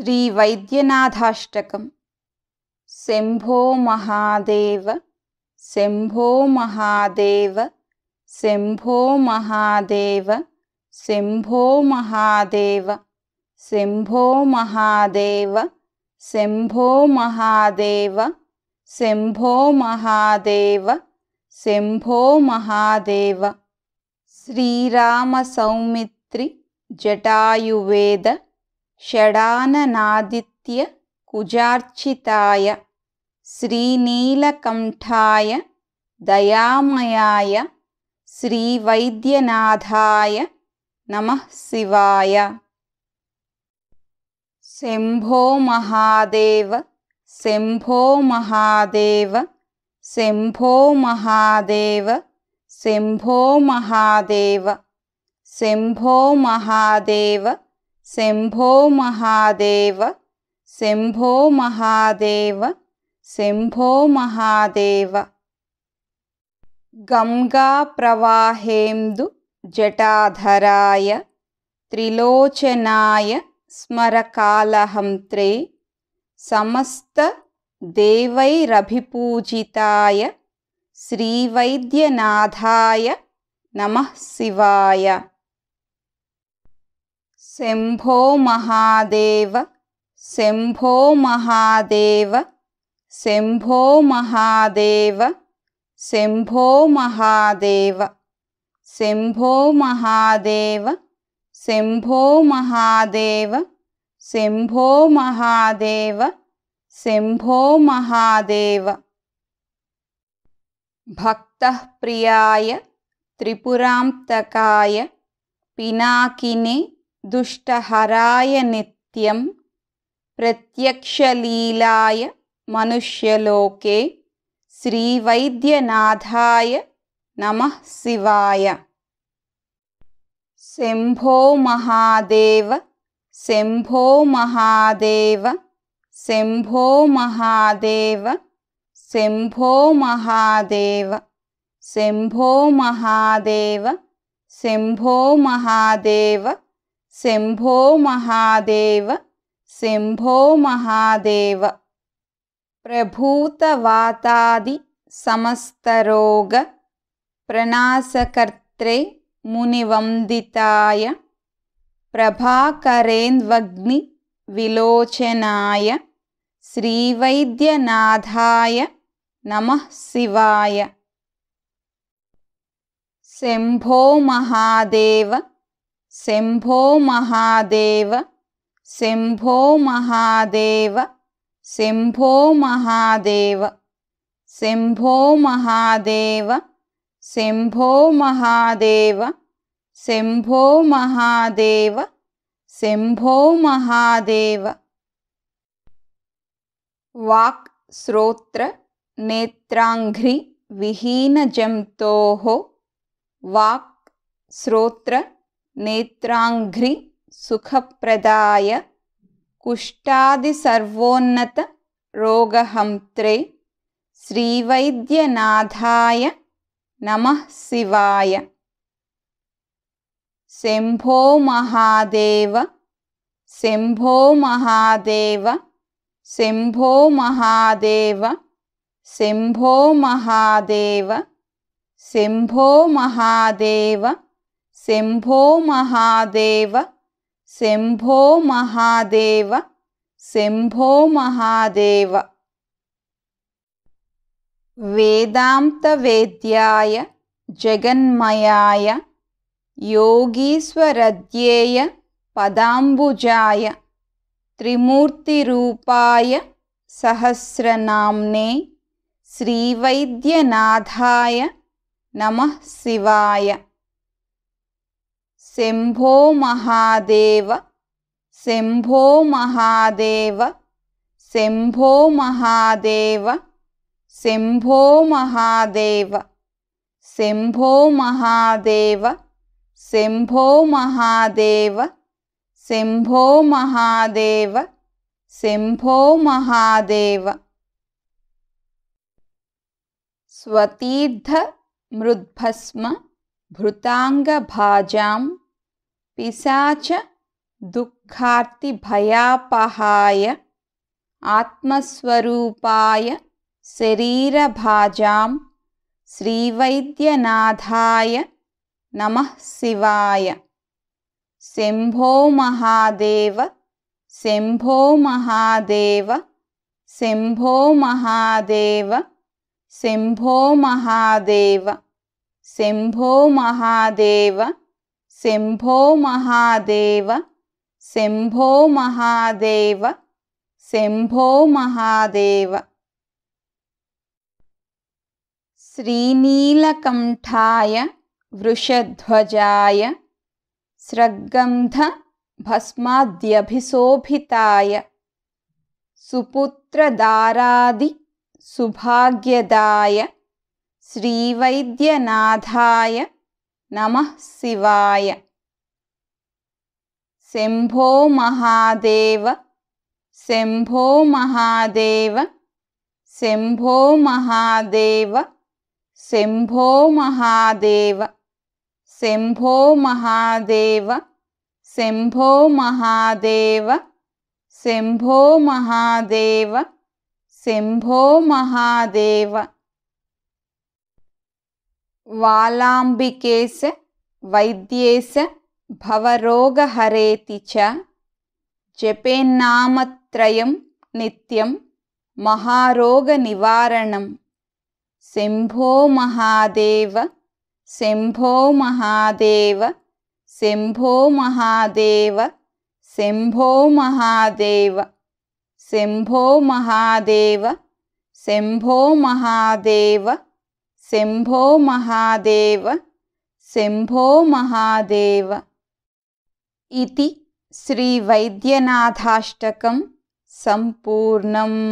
श्रीवैद्यनाथाष्टकं महादेव शंभोमहादेव महादेव शंभोमहादेव महादेव शंभोमहादेव महादेव श्रीरामसौमित्रि जटायुवेद षडाननादित्यकुजार्चिताय श्रीनीलकण्ठाय दयामयाय श्रीवैद्यनाथाय नमः शिवाय महादेव महादेव महादेव, शम्भोमहादेव महादेव, शंभोमहादेव महादेव महादेव, महादेव, शम्भोमहादेव महादेव, शंभोमहादेव गङ्गाप्रवाहेन्दु जटाधराय त्रिलोचनाय स्मरकालहंत्रे समस्तदेवैरभिपूजिताय श्रीवैद्यनाथाय नमः शिवाय महादेव महादेव महादेव महादेव महादेव शम्भोमहादेव महादेव शम्भोमहादेव महादेव शंभोमहादेव महादेव भक्तः प्रियाय त्रिपुरान्तकाय पिनाकिने दुष्टहराय नित्यं प्रत्यक्षलीलाय मनुष्यलोके श्रीवैद्यनाथाय नमः शिवाय महादेव महादेव महादेव शम्भो महादेव, शंभोमहादेव महादेव, शंभोमहादेव महादेव महादेव, महादेव, शम्भोमहादेव शम्भोमहादेव प्रभूतवातादिसमस्तरोगप्रणाशकर्त्रे मुनिवन्दिताय प्रभाकरेन्द्वग्निविलोचनाय श्रीवैद्यनाथाय नमः शिवाय महादेव, महादेव महादेव महादेव महादेव महादेव शम्भो महादेव शम्भो महादेव वाक् श्रोत्र नेत्राङ्घ्रिविहीनजन्तोः वाक् श्रोत्र सुखप्रदाय कुष्ठादिसर्वोन्नतरोगहंत्रे श्रीवैद्यनाथाय नमः शिवाय महादेव महादेव महादेव, शम्भोमहादेव महादेव, शम्भोमहादेव महादेव महादेव महादेव शंभोमहादेव शम्भोमहादेव वेद्याय जगन्मयाय योगीश्वरद्येय पदाम्बुजाय त्रिमूर्तिरूपाय सहस्रनाम्ने श्रीवैद्यनाथाय नमः शिवाय महादेव महादेव महादेव महादेव महादेव शंभोमहादेव महादेव शंभोमहादेव महादेव शंभोमहादेव शंभोमहादेव शंभोमहादेवंभोमहादेव स्वतीर्थमृद्भस्मभृताङ्गभाजां పిశాచ దుఃఖార్తి భయాపహాయ ఆత్మస్వరూపాయ శరీరభాజాం శ్రీవైద్యనాథాయ నమ శివాయ శంభో మహాదేవ శంభో మహాదేవ శంభో మహాదేవ శంభో మహాదేవ శంభో మహాదేవ महादेव महादेव शंभोमहादेव महादेव श्रीनीलकण्ठाय वृषध्वजाय स्रग्गन्धभस्माद्यभिशोभिताय सुपुत्रदारादिसुभाग्यदाय श्रीवैद्यनाथाय नमः शिवाय महादेव महादेव महादेव महादेव शम्भोमहादेव महादेव शम्भोमहादेव महादेव शंभोमहादेव महादेव, शम्भोमहादेव महादेव वालाम्बिकेश वैद्येश भवरोगहरेति च जपेन्नामत्रयं नित्यं महारोगनिवारणं शेम्भोमहादेव शंभोमहादेव शम्भोमहादेव शंभोमहादेव शम्भोमहादेव शम्भोमहादेव महादेव, सिम्भो महादेव, इति श्रीवैद्यनाथाष्टकं सम्पूर्णम्